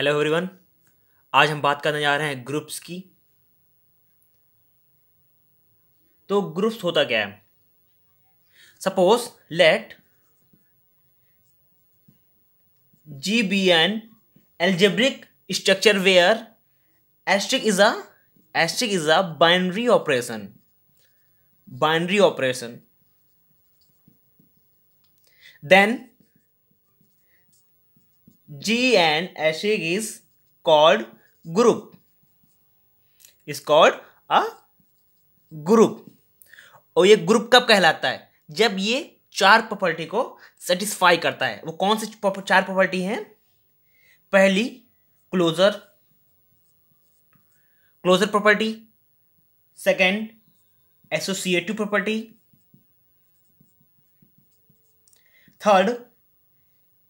hello everyone आज हम बात करने जा रहे हैं ग्रुप्स की तो ग्रुप्स होता क्या है suppose let G B an algebraic structure where asterisk is a asterisk is a binary operation binary operation then G and acid is called group is called a group और ये group कब कहलाता है जब ये चार प्रॉपर्टी को satisfy करता है वो कौन सी चार प्रॉपर्टी हैं पहली closure closure property second associative property third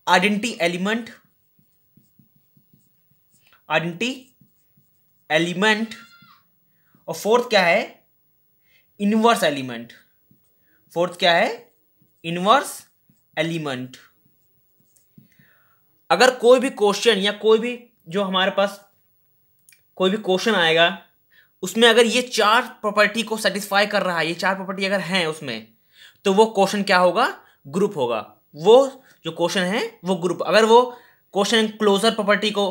identity element identity element और फोर्थ क्या है इनवर्स एलिमेंट फोर्थ क्या है इनवर्स एलिमेंट अगर कोई भी क्वेश्चन या कोई भी जो हमारे पास कोई भी क्वेश्चन आएगा उसमें अगर ये चार प्रॉपर्टी को सेटिस्फाई कर रहा है ये चार प्रॉपर्टी अगर हैं उसमें तो वो क्वेश्चन क्या होगा ग्रुप होगा वो जो क्वेश्चन है वो ग्रुप अगर वो क्वेश्चन क्लोजर प्रॉपर्टी को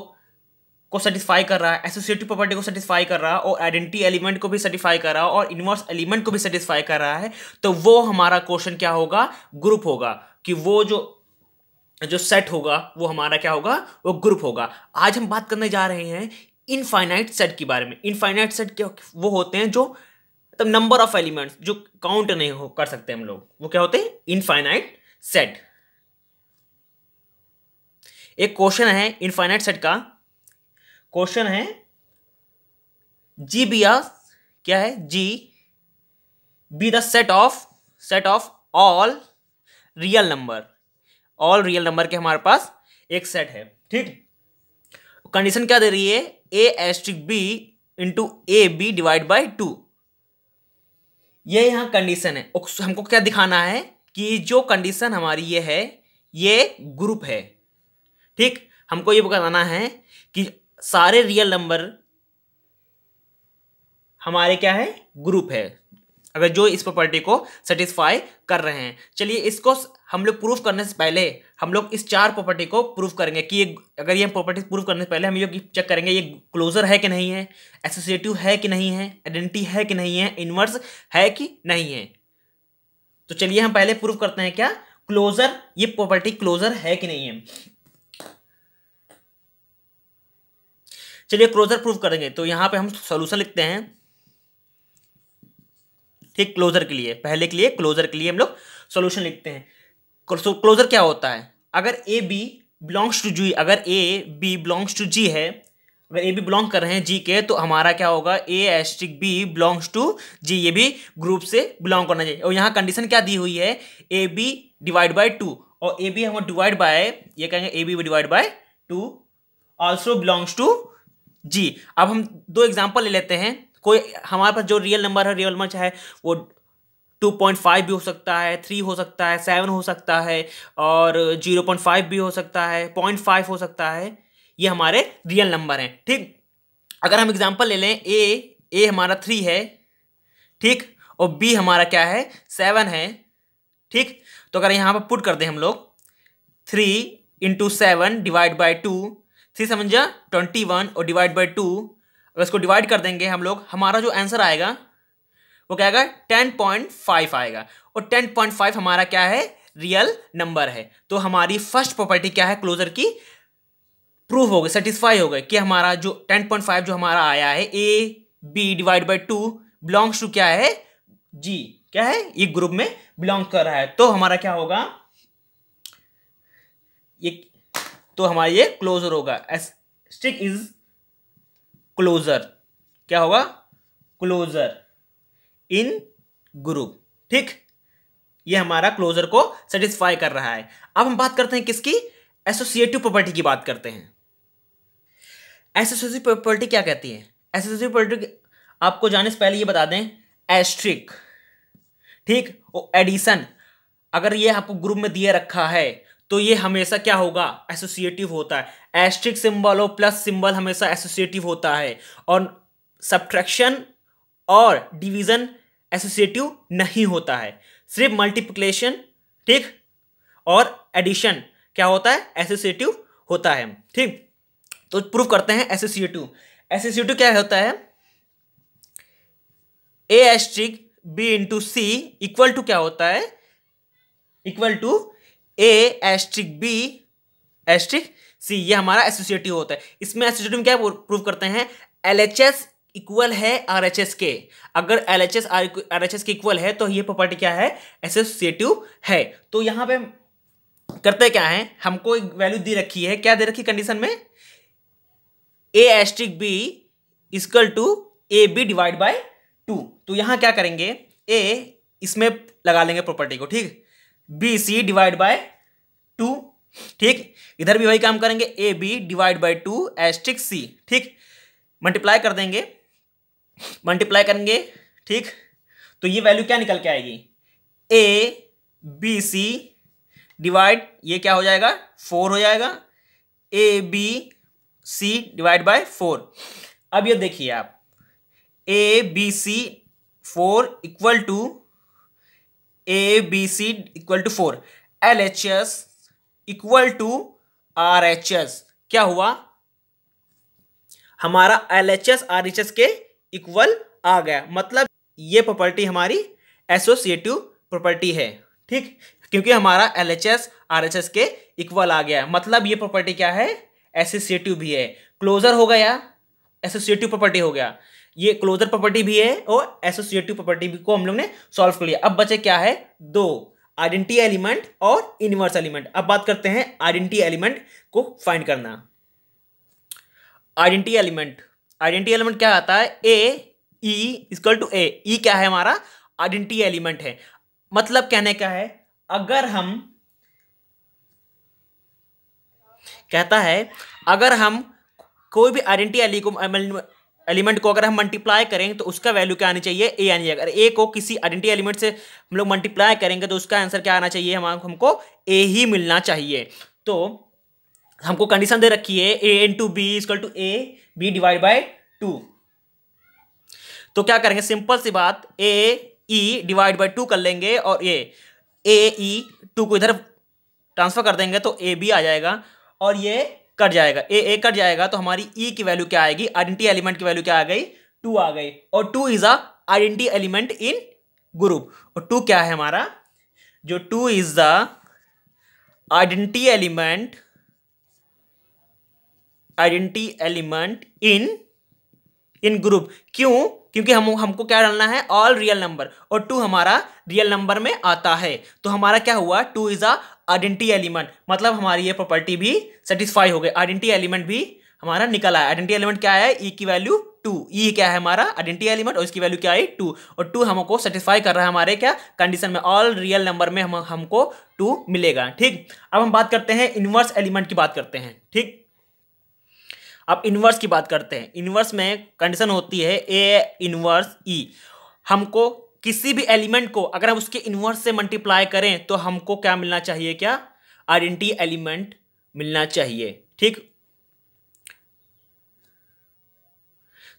को सेटिस्फाई कर रहा है एसोसिएटिव प्रॉपर्टी को सेटिस्फाई कर रहा है और आइडेंटिटी एलिमेंट को भी सेटिस्फाई कर रहा है और इनवर्स एलिमेंट को भी सेटिस्फाई कर रहा है तो वो हमारा क्वेश्चन क्या होगा ग्रुप होगा कि वो जो जो सेट होगा वो हमारा क्या होगा वो ग्रुप होगा आज हम बात करने जा रहे हैं इनफाइनाइट सेट के बारे में इनफाइनाइट सेट क्या वो होते हैं जो मतलब नंबर ऑफ एलिमेंट्स जो काउंट नहीं हो कर सकते हम लोग वो क्या होते हैं इनफाइनाइट सेट एक क्वेश्चन है इनफाइनाइट सेट का क्वेश्चन है जी बी बियास क्या है G B the set of set of all real number all real number के हमारे पास एक सेट है ठीक कंडीशन क्या दे रही है A asterisk B into A B divide by two ये यहां कंडीशन है हमको क्या दिखाना है कि जो कंडीशन हमारी ये है ये ग्रुप है ठीक हमको ये बताना है कि सारे रियल नंबर हमारे क्या है ग्रुप है अगर जो इस प्रॉपर्टी को सेटिस्फाई कर रहे हैं चलिए इसको हम लोग प्रूफ करने से पहले हम लोग इस चार प्रॉपर्टी को प्रूफ करेंगे कि ये अगर ये प्रॉपर्टी प्रूफ करने से पहले हम ये चेक करेंगे ये क्लोजर है कि नहीं है एसोसिएटिव है कि नहीं है आइडेंटिटी है कि नहीं है इनवर्स है कि नहीं है तो चलिए हम पहले प्रूफ करते हैं क्या क्लोजर ये प्रॉपर्टी क्लोजर है कि नहीं है चलिए क्लोजर प्रूफ करेंगे तो यहां पे हम सोल्यूशन लिखते हैं ठीक क्लोजर के लिए पहले के लिए क्लोजर के लिए हम लोग सोल्यूशन लिखते हैं क्लोजर क्या होता है अगर A B belongs to G अगर A B belongs to G है अगर ए बी बिलोंग कर रहे हैं जी के तो हमारा क्या होगा A asterisk B belongs to G ये भी ग्रुप से बिलोंग करना चाहिए और यहाँ कंडीशन क्या दी हुई है A B divide by two और ए बी हम डिवाइड बाय ये कहेंगे A B divide by two also belongs to G अब हम दो एग्जाम्पल ले लेते हैं कोई हमारे पास जो रियल नंबर है रियल नंबर चाहे वो टू पॉइंट फाइव भी हो सकता है थ्री हो सकता है सेवन हो सकता है और जीरो पॉइंट फाइव भी हो सकता है पॉइंट फाइव हो सकता है ये हमारे रियल नंबर हैं ठीक अगर हम एग्जाम्पल ले लें ए ए हमारा थ्री है ठीक और बी हमारा क्या है सेवन है ठीक तो अगर यहाँ पर पुट कर दें हम लोग three into seven divide by two three समझा ट्वेंटी वन और डिवाइड बाई टू अगर इसको डिवाइड कर देंगे हम लोग हमारा जो आंसर आएगा वो क्या आएगा टेन पॉइंट फाइव आएगा और टेन पॉइंट फाइव हमारा क्या है रियल नंबर है तो हमारी फर्स्ट प्रॉपर्टी क्या है क्लोजर की प्रूफ हो गई सेटिस्फाई हो गए कि हमारा जो टेन पॉइंट फाइव जो हमारा आया है A B divide by two belongs to क्या है जी क्या है ये ग्रुप में बिलोंग कर रहा है तो हमारा क्या होगा ये तो हमारा ये क्लोजर होगा स्टिक इज क्लोजर क्या होगा क्लोजर इन ग्रुप ठीक ये हमारा क्लोजर को सेटिस्फाई कर रहा है अब हम बात करते हैं किसकी एसोसिएटिव प्रॉपर्टी की बात करते हैं एसोसिएटिव प्रॉपर्टी क्या कहती है एसोसिएटिव प्रॉपर्टी आपको जाने से पहले ये बता दें एस्ट्रिक ठीक एडिशन अगर ये आपको ग्रुप में दिए रखा है तो ये हमेशा क्या होगा एसोसिएटिव होता है एस्ट्रिक सिंबल और प्लस सिंबल हमेशा एसोसिएटिव होता है और सब्ट्रैक्शन और डिवीजन एसोसिएटिव नहीं होता है सिर्फ मल्टीप्लिकेशन ठीक और एडिशन क्या होता है एसोसिएटिव होता है ठीक तो प्रूव करते हैं एसोसिएटिव एसोसिएटिव क्या होता है A asterisk B into C equal to क्या होता है equal to A asterisk B asterisk C ये हमारा एसोसिएटिव होता है इसमें एसोसिएटिव क्या प्रूव करते हैं एल एच एस इक्वल है आर एच एस के अगर L H S R H S के इक्वल है तो ये प्रॉपर्टी क्या है एसोसिएटिव है तो यहाँ पे करते क्या है हमको एक वैल्यू दी रखी है क्या दे रखी कंडीशन में A asterisk B equal to A B divide by two तो यहां क्या करेंगे ए इसमें लगा लेंगे प्रॉपर्टी को ठीक B C divide by two ठीक इधर भी वही काम करेंगे A B divide by two asterisk C ठीक मल्टीप्लाई कर देंगे मल्टीप्लाई करेंगे ठीक तो ये वैल्यू क्या निकल के आएगी ए बी सी डिवाइड ये क्या हो जाएगा फोर हो जाएगा A B C divide by four अब ये देखिए आप A B C four equal to A B C equal to four L H S equal to R H S क्या हुआ हमारा L H S R H S के equal आ गया मतलब ये प्रॉपर्टी हमारी एसोसिएटिव प्रॉपर्टी है ठीक क्योंकि हमारा L H S R H S के इक्वल आ गया मतलब ये प्रॉपर्टी क्या है एसोसिएटिव भी है क्लोजर हो गया एसोसिएटिव प्रॉपर्टी हो गया ये क्लोजर प्रॉपर्टी भी है और एसोसिएटिव प्रॉपर्टी को हम लोग ने सॉल्व कर लिया अब बचे क्या है दो आइडेंटिटी एलिमेंट और इनवर्स एलिमेंट अब बात करते हैं आइडेंटिटी एलिमेंट को फाइंड करना आइडेंटिटी एलिमेंट आइडेंटिटी एलिमेंट क्या आता है ए ई इजकल टू ए ई क्या है हमारा आइडेंटिटी एलिमेंट है मतलब कहने का है अगर हम कहता है अगर हम कोई भी आइडेंटिटी एली एलिमेंट को अगर हम मल्टीप्लाई करें तो उसका वैल्यू क्या आनी चाहिए ए आनी चाहिए अगर ए को किसी आइडेंटिटी एलिमेंट से हम लोग मल्टीप्लाई करेंगे तो उसका आंसर क्या आना चाहिए हम हमको ए ही मिलना चाहिए तो हमको कंडीशन दे रखी है A into B equal to A B divide by two तो क्या करेंगे सिंपल सी बात A E divide by two कर लेंगे और ए ए ई टू को इधर ट्रांसफर कर देंगे तो ए बी आ जाएगा और ये कट जाएगा ए ए कट जाएगा तो हमारी ई e की वैल्यू क्या आएगी आइडेंटिटी एलिमेंट की वैल्यू क्या आ गई टू आ गई और two is a identity element in group और टू क्या है हमारा जो two is the identity element identity element in in group क्यों क्योंकि हम हमको क्या डालना है ऑल रियल नंबर और टू हमारा रियल नंबर में आता है तो हमारा क्या हुआ two is a identity element मतलब हमारी ये प्रॉपर्टी भी सेटिस्फाई हो गई आइडेंटिटी एलिमेंट भी हमारा निकल आया आइडेंटिटी एलिमेंट क्या है ई e की वैल्यू टू ई क्या है हमारा आइडेंटिटी एलिमेंट और इसकी वैल्यू क्या है टू और टू हमको सेटिस्फाई कर रहा है हमारे क्या कंडीशन में ऑल रियल नंबर में हम हमको टू मिलेगा ठीक अब हम बात करते हैं इनवर्स एलिमेंट की बात करते हैं ठीक अब इनवर्स की बात करते हैं इनवर्स में कंडीशन होती है ए इनवर्स ई हमको किसी भी एलिमेंट को अगर हम उसके इनवर्स से मल्टीप्लाई करें तो हमको क्या मिलना चाहिए क्या आइडेंटिटी एलिमेंट मिलना चाहिए ठीक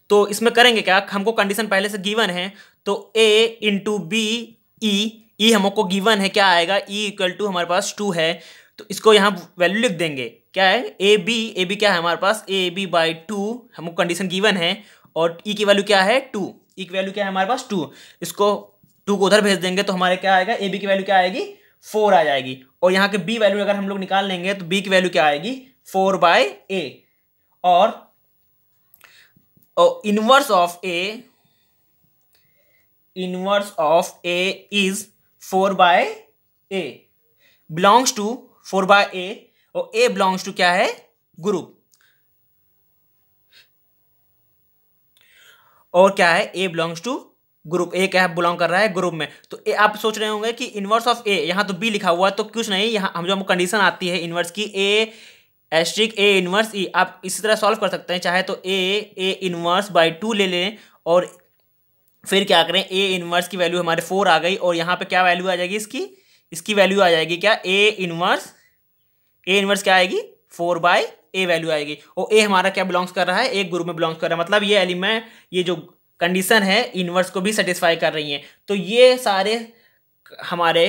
तो इसमें करेंगे क्या हमको कंडीशन पहले से गिवन है तो ए इंटू बी ई ई हमको गिवन है क्या आएगा ई इक्वल टू हमारे पास टू है तो इसको यहाँ वैल्यू लिख देंगे क्या है ए बी ए बी क्या है हमारे पास ए बी बाई टू हमको कंडीशन गिवन है और ई e की वैल्यू क्या है टू की वैल्यू क्या है हमारे पास टू इसको टू को उधर भेज देंगे तो हमारे क्या आएगा ए बी की वैल्यू क्या आएगी फोर आ जाएगी और यहाँ के बी वैल्यू अगर हम लोग निकाल लेंगे तो बी की वैल्यू क्या आएगी फोर बाय ए और inverse of A inverse of A is four by A belongs to four by A और ए बिलोंग्स टू क्या है ग्रुप और क्या है A belongs to group A क्या बिलोंग कर रहा है ग्रुप में तो ए आप सोच रहे होंगे कि इन्वर्स ऑफ ए यहाँ तो बी लिखा हुआ है तो कुछ नहीं यहाँ हम जो हम कंडीशन आती है इन्वर्स की ए एस्ट्रिक ए इन्वर्स ई आप इसी तरह सॉल्व कर सकते हैं चाहे तो A A inverse by two ले लें और फिर क्या करें ए इन्वर्स की वैल्यू हमारे फोर आ गई और यहाँ पे क्या वैल्यू आ जाएगी इसकी इसकी वैल्यू आ जाएगी क्या ए इन्वर्स ए इन्वर्स क्या आएगी फोर बाई ए वैल्यू आएगी और ए हमारा क्या बिलोंग्स कर रहा है एक ग्रुप में बिलोंग्स कर रहा है मतलब ये एलिमेंट ये जो कंडीशन है इनवर्स को भी सेटिस्फाई कर रही है तो ये सारे हमारे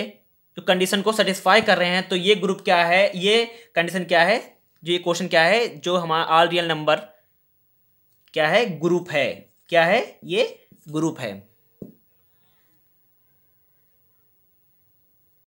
जो कंडीशन को सेटिस्फाई कर रहे हैं तो ये ग्रुप क्या है ये कंडीशन क्या है जो ये क्वेश्चन क्या है जो हमारा ऑल रियल नंबर क्या है ग्रुप है क्या है ये ग्रुप है